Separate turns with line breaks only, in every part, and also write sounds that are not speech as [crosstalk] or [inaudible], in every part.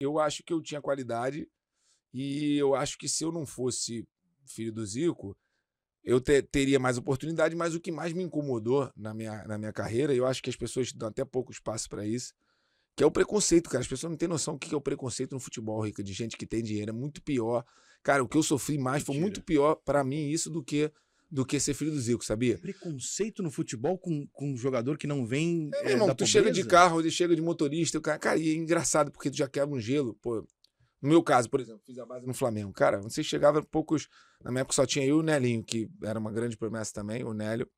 eu acho que eu tinha qualidade e eu acho que se eu não fosse filho do Zico, eu te, teria mais oportunidade, mas o que mais me incomodou na minha, na minha carreira, eu acho que as pessoas dão até pouco espaço para isso, que é o preconceito, cara. As pessoas não têm noção do que é o preconceito no futebol, Rica, de gente que tem dinheiro. É muito pior. Cara, o que eu sofri mais Mentira. foi muito pior para mim isso do que do que ser filho do Zico, sabia? Preconceito no futebol com, com um jogador que não vem. É, meu irmão, tu pobreza? chega de carro, ele chega de motorista, o cara. Cara, e é engraçado, porque tu já quebra um gelo, pô. No meu caso, por exemplo, fiz a base no Flamengo. Cara, você chegava poucos. Na minha época só tinha eu e o Nelinho, que era uma grande promessa também, o Nélio,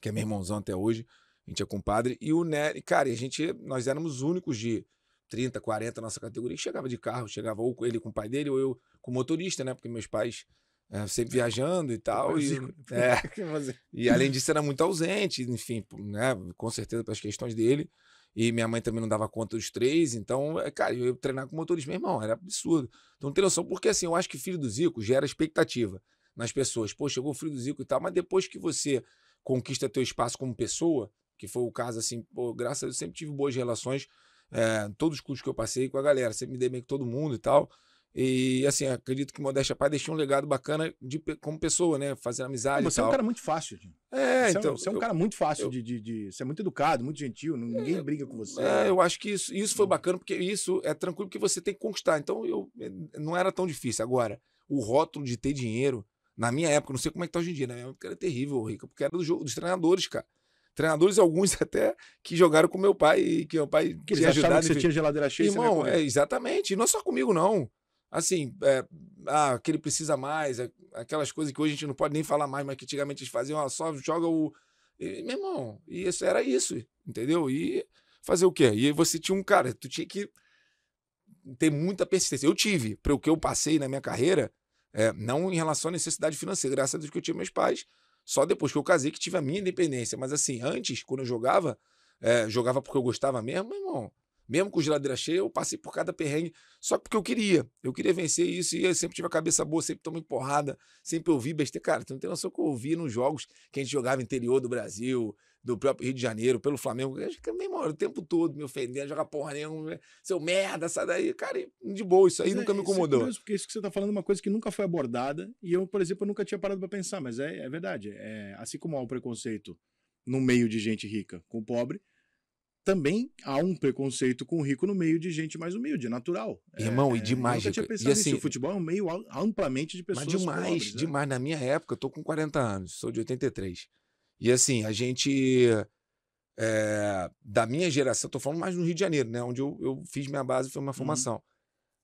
que é meu irmãozão até hoje. A gente é compadre. E o Nélio, cara, a gente, nós éramos únicos de 30, 40 nossa categoria que chegava de carro, chegava ou ele com o pai dele, ou eu com o motorista, né? Porque meus pais é, sempre viajando e tal. E, [laughs] é, é. é e, além disso, era muito ausente, enfim, né, com certeza pelas questões dele. E minha mãe também não dava conta dos três. Então, é, cara, eu ia treinar com motorista, meu irmão, era absurdo. Então, não tem noção, porque assim, eu acho que filho do Zico gera expectativa nas pessoas. Pô, chegou o filho do Zico e tal, mas depois que você conquista teu espaço como pessoa, que foi o caso assim, pô, graças a Deus, sempre tive boas relações, é, todos os cursos que eu passei com a galera, sempre me dei bem com todo mundo e tal. E assim, acredito que Modéstia Pai deixou um legado bacana de, como pessoa, né? Fazendo amizade. Não, você é um cara
muito fácil, gente. É, você é então. É você é um cara muito fácil eu, de, de, de, Você é muito educado, muito gentil, é, ninguém é, briga com você. É,
eu acho que isso, isso foi hum. bacana, porque isso é tranquilo que você tem que conquistar. Então, eu eh, não era tão difícil. Agora, o rótulo de ter dinheiro, na minha época, não sei como é que tá hoje em dia, na minha época era terrível, Rica, porque era do jogo, dos treinadores, cara treinadores, alguns [laughs] até, que jogaram com meu pai que meu pai que tinha eles ajudado. Que você tinha geladeira cheia. Irmão, é, exatamente. E não é só comigo, não assim, é, ah, que ele precisa mais, é, aquelas coisas que hoje a gente não pode nem falar mais, mas que antigamente eles faziam, ó, ah, só joga o. E, meu irmão, e isso era isso, entendeu? E fazer o quê? E você tinha um cara, tu tinha que ter muita persistência. Eu tive, para o que eu passei na minha carreira, é, não em relação à necessidade financeira, graças a Deus que eu tinha meus pais, só depois que eu casei que tive a minha independência. Mas assim, antes, quando eu jogava, eh, jogava porque eu gostava mesmo, meu irmão, mesmo com geladeira cheia, eu passei por cada perrengue, só porque eu queria. Eu queria vencer isso e eu sempre tive a cabeça boa, sempre tomei porrada, sempre ouvi besteira. Cara, tu não tem noção que eu ouvi nos jogos que a gente jogava interior do Brasil, do próprio Rio de Janeiro, pelo Flamengo. Eu acho que, meu irmão, o tempo todo me ofendendo, jogava porra nenhuma, né? seu merda, sai daí. Cara, de boa, isso aí nunca é, me é incomodou. É porque
isso que você está falando é uma coisa que nunca foi abordada e eu, por exemplo, nunca tinha parado para pensar, mas é, é verdade. É, assim como há o preconceito no meio de gente rica com pobre, também há um preconceito com o rico no meio de gente mais humilde, natural. É, Irmão, é, e demais. Eu nunca tinha pensado e assim, nisso. O futebol é um meio amplamente de pessoas mas demais, pobres, né?
demais. Né? Na minha época, eu tô com 40 anos, sou de 83. E assim, a gente... É, da minha geração, tô falando mais no Rio de Janeiro, né? Onde eu, eu fiz minha base, foi uma uhum. formação.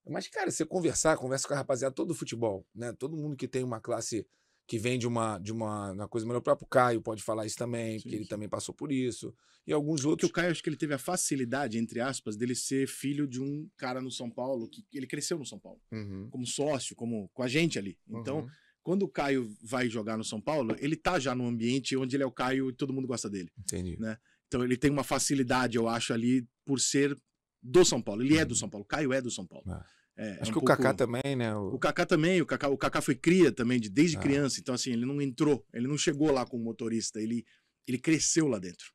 Uhum. Mas, cara, você conversar, conversa com a rapaziada todo do futebol, né? Todo mundo que tem uma classe que vem de uma, de uma, uma coisa melhor. O próprio Caio pode falar isso também, porque ele também passou por isso. E alguns é outros. Porque o Caio, acho que ele teve a facilidade, entre aspas, dele ser filho
de um cara no São Paulo, que ele cresceu no São Paulo, uhum. como sócio, como com a gente ali. Então. Uhum. Quando o Caio vai jogar no São Paulo, ele tá já num ambiente onde ele é o Caio e todo mundo gosta dele. Entendi. Né? Então ele tem uma facilidade, eu acho, ali, por ser do São Paulo. Ele uhum. é do uhum. São Paulo. Caio é do São Paulo. Ah. É, é, Acho é um que pouco... o Kaká também, né? O, o Kaká também, o Kaká, o Kaká foi cria também de, desde ah. criança, então assim, ele não entrou, ele não chegou lá como motorista, ele, ele cresceu lá dentro.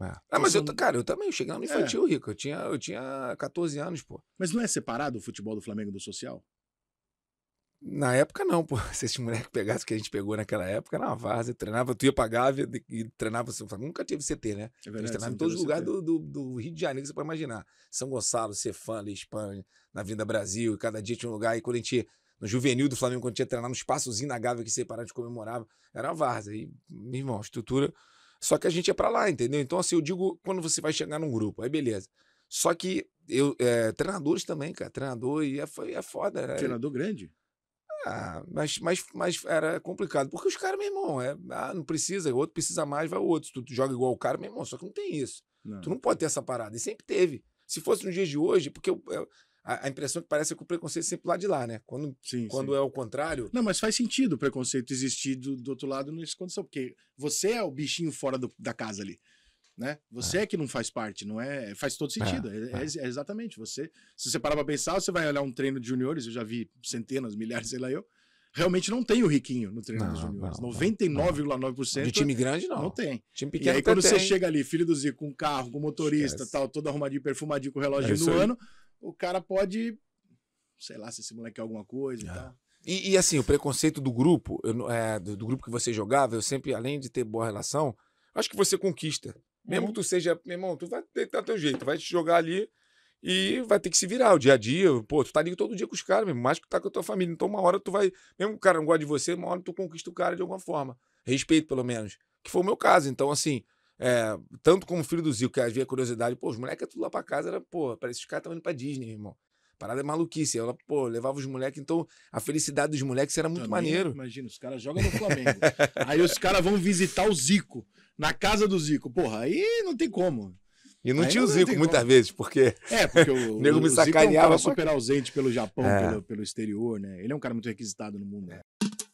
É. Ah, então, mas eu, cara, eu também cheguei no é. infantil, Rico.
Eu tinha, eu tinha 14 anos, pô. Mas não é separado o futebol do Flamengo do social? Na época, não, pô. [laughs] Se esse moleque pegasse o que a gente pegou naquela época, era uma várzea. Treinava, tu ia pra Gávea e treinava. Assim, nunca teve CT, né? É verdade, treinava em todos os lugares do, do, do, Rio de Janeiro que você pode imaginar. São Gonçalo, Cefã, ali, Espanha, na Vinda Brasil. E cada dia tinha um lugar. E quando a gente no juvenil do Flamengo, quando tinha treinado, no espaçozinho na Gávea que separado, a gente comemorava. Era uma várzea. E, meu irmão, estrutura. Só que a gente ia para lá, entendeu? Então, assim, eu digo quando você vai chegar num grupo, aí beleza. Só que eu, é, treinadores também, cara. Treinador e é, foi, é foda, né? Treinador grande? Ah, mas, mas, mas era complicado. Porque os caras, meu irmão, é, ah, não precisa, o é outro precisa mais, vai o outro. Tu, tu joga igual o cara, meu irmão, só que não tem isso. Não. Tu não pode ter essa parada. E sempre teve. Se fosse nos dias de hoje, porque eu, eu, a, a, impressão que parece é que o preconceito é sempre lá de lá, né? Quando, sim, quando sim. é o contrário. Não,
mas faz sentido o preconceito existir do, do outro lado nessa condição, porque você é o bichinho fora do, da casa ali. Né? Você é. é. que não faz parte, não é? Faz todo é, sentido. É, é, é, é exatamente. Você, se você parar para pensar, você vai olhar um treino de juniores, eu já vi centenas, milhares, sei lá eu. Realmente não tem o riquinho no treino não, dos juniores. 99,9%. De time grande, não. Não tem. Time pequeno. E aí, quando tem. você chega ali, filho do Zico, com carro, com motorista, Esquece. tal, todo arrumadinho, perfumadinho, com o é relógio no ano, o cara pode, sei lá, se esse moleque é alguma coisa e tal.
E, e, assim, o preconceito do grupo, eu, do, do grupo que você jogava, eu sempre, além de ter boa relação, acho que você conquista. Mesmo é. tu seja, meu irmão, tu vai ter que dar teu jeito, vai te jogar ali e vai ter que se virar o dia a dia. Pô, tu tá ali todo dia com os caras, mesmo, mais que tu tá com a tua família. Então, uma hora tu vai, mesmo que o cara não gosta de você, uma hora tu conquista o cara de alguma forma. Respeito, pelo menos. Que foi o meu caso. Então, assim, é, tanto como filho do Zico, que havia é curiosidade, pô, os moleques é tudo lá pra casa era, pô, parece que os caras estão indo pra Disney, irmão. Parada é maluquice. Ela, pô, levava os moleques. Então, a felicidade dos moleques era muito Também, maneiro.
Imagina, os caras jogam no Flamengo. aí os
caras vão visitar o Zico, na casa
do Zico. Porra, aí não tem como. E não aí tinha o Zico muitas como. vezes, porque. É, porque o, [laughs] o nego me sacaneava. Zico é um super ausente pelo Japão, é. pelo, pelo exterior, né? Ele é um cara muito requisitado no mundo. É. Né?